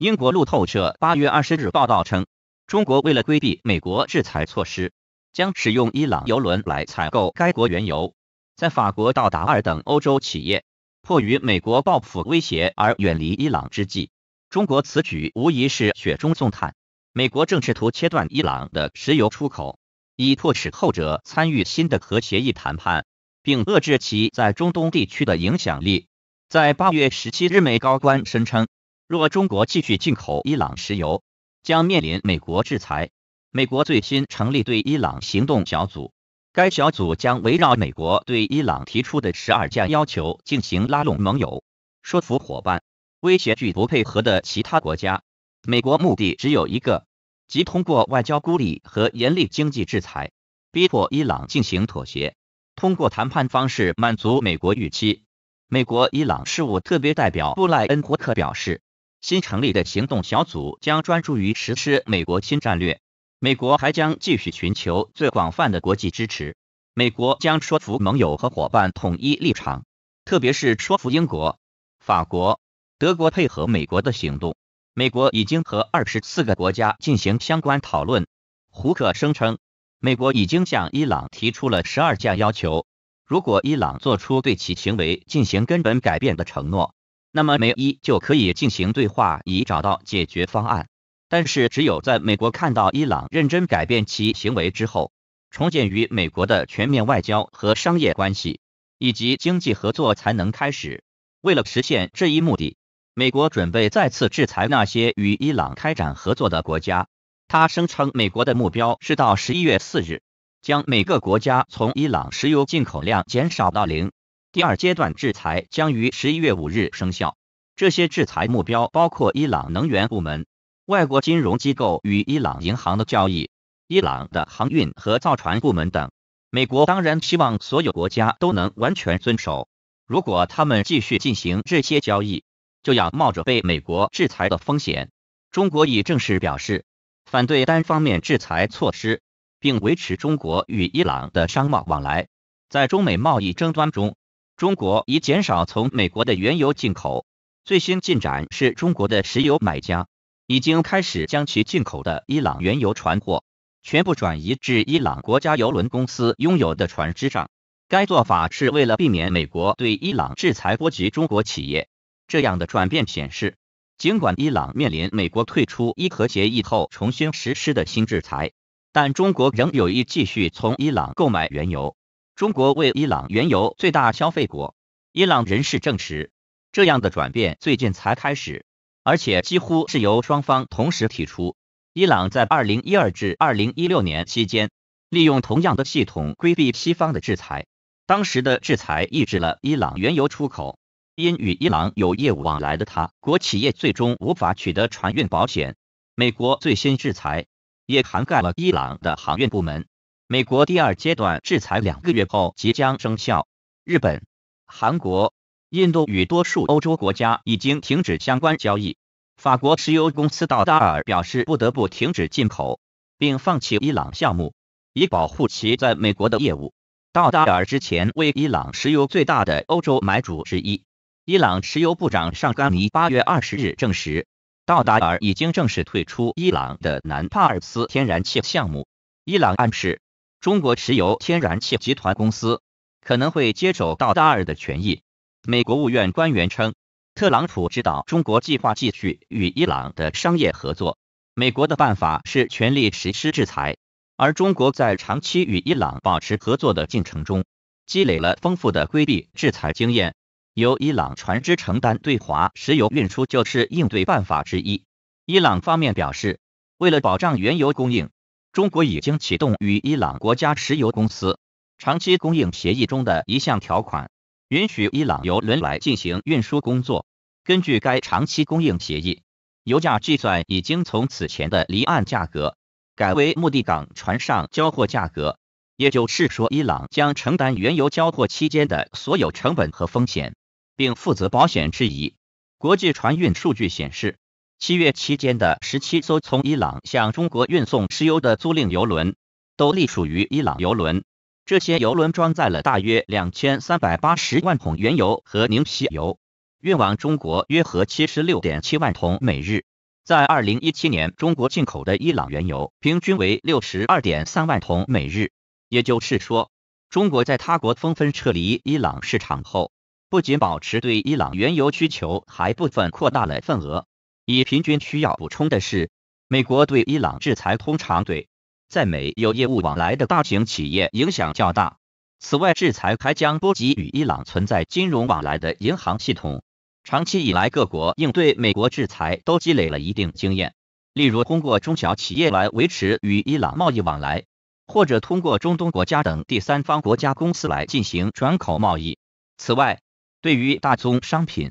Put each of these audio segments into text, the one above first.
英国路透社八月二十日报道称，中国为了规避美国制裁措施，将使用伊朗油轮来采购该国原油，在法国到达二等欧洲企业迫于美国报复威胁而远离伊朗之际，中国此举无疑是雪中送炭。美国正试图切断伊朗的石油出口，以迫使后者参与新的核协议谈判，并遏制其在中东地区的影响力。在八月十七日，美高官声称。若中国继续进口伊朗石油，将面临美国制裁。美国最新成立对伊朗行动小组，该小组将围绕美国对伊朗提出的十二项要求进行拉拢盟友、说服伙伴、威胁拒不配合的其他国家。美国目的只有一个，即通过外交孤立和严厉经济制裁，逼迫伊朗进行妥协，通过谈判方式满足美国预期。美国伊朗事务特别代表布莱恩·胡特表示。新成立的行动小组将专注于实施美国新战略。美国还将继续寻求最广泛的国际支持。美国将说服盟友和伙伴统一立场，特别是说服英国、法国、德国配合美国的行动。美国已经和二十四个国家进行相关讨论。胡克声称，美国已经向伊朗提出了十二项要求。如果伊朗做出对其行为进行根本改变的承诺。那么美伊就可以进行对话，以找到解决方案。但是，只有在美国看到伊朗认真改变其行为之后，重建与美国的全面外交和商业关系，以及经济合作才能开始。为了实现这一目的，美国准备再次制裁那些与伊朗开展合作的国家。他声称，美国的目标是到十一月四日，将每个国家从伊朗石油进口量减少到零。第二阶段制裁将于十一月五日生效。这些制裁目标包括伊朗能源部门、外国金融机构与伊朗银行的交易、伊朗的航运和造船部门等。美国当然希望所有国家都能完全遵守。如果他们继续进行这些交易，就要冒着被美国制裁的风险。中国已正式表示反对单方面制裁措施，并维持中国与伊朗的商贸往来。在中美贸易争端中。中国已减少从美国的原油进口。最新进展是中国的石油买家已经开始将其进口的伊朗原油船货全部转移至伊朗国家油轮公司拥有的船只上。该做法是为了避免美国对伊朗制裁波及中国企业。这样的转变显示，尽管伊朗面临美国退出伊核协议后重新实施的新制裁，但中国仍有意继续从伊朗购买原油。中国为伊朗原油最大消费国。伊朗人士证实，这样的转变最近才开始，而且几乎是由双方同时提出。伊朗在2012至2016年期间，利用同样的系统规避西方的制裁。当时的制裁抑制了伊朗原油出口，因与伊朗有业务往来的他国企业最终无法取得船运保险。美国最新制裁也涵盖了伊朗的航运部门。美国第二阶段制裁两个月后即将生效，日本、韩国、印度与多数欧洲国家已经停止相关交易。法国石油公司道达尔表示，不得不停止进口，并放弃伊朗项目，以保护其在美国的业务。道达尔之前为伊朗石油最大的欧洲买主之一。伊朗石油部长尚甘尼八月二十日证实，道达尔已经正式退出伊朗的南帕尔斯天然气项目。伊朗暗示。中国石油天然气集团公司可能会接手到达尔的权益。美国务院官员称，特朗普知道中国计划继续与伊朗的商业合作。美国的办法是全力实施制裁，而中国在长期与伊朗保持合作的进程中，积累了丰富的规避制裁经验。由伊朗船只承担对华石油运输就是应对办法之一。伊朗方面表示，为了保障原油供应。中国已经启动与伊朗国家石油公司长期供应协议中的一项条款，允许伊朗油轮来进行运输工作。根据该长期供应协议，油价计算已经从此前的离岸价格改为目的港船上交货价格，也就是说，伊朗将承担原油交货期间的所有成本和风险，并负责保险事宜。国际船运数据显示。七月期间的十七艘从伊朗向中国运送石油的租赁油轮，都隶属于伊朗油轮。这些油轮装载了大约两千三百八十万桶原油和凝析油，运往中国约合七十六点七万桶每日。在二零一七年，中国进口的伊朗原油平均为六十二点三万桶每日。也就是说，中国在他国纷纷撤离伊朗市场后，不仅保持对伊朗原油需求，还部分扩大了份额。以平均需要补充的是，美国对伊朗制裁通常对在美有业务往来的大型企业影响较大。此外，制裁还将波及与伊朗存在金融往来的银行系统。长期以来，各国应对美国制裁都积累了一定经验，例如通过中小企业来维持与伊朗贸易往来，或者通过中东国家等第三方国家公司来进行转口贸易。此外，对于大宗商品。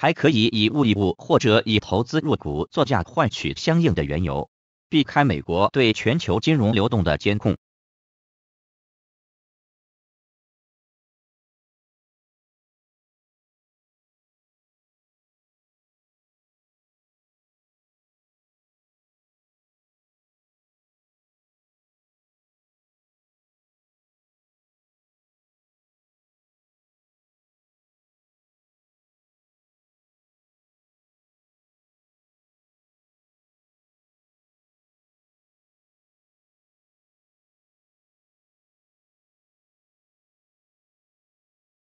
还可以以物易物，或者以投资入股作价换取相应的原油，避开美国对全球金融流动的监控。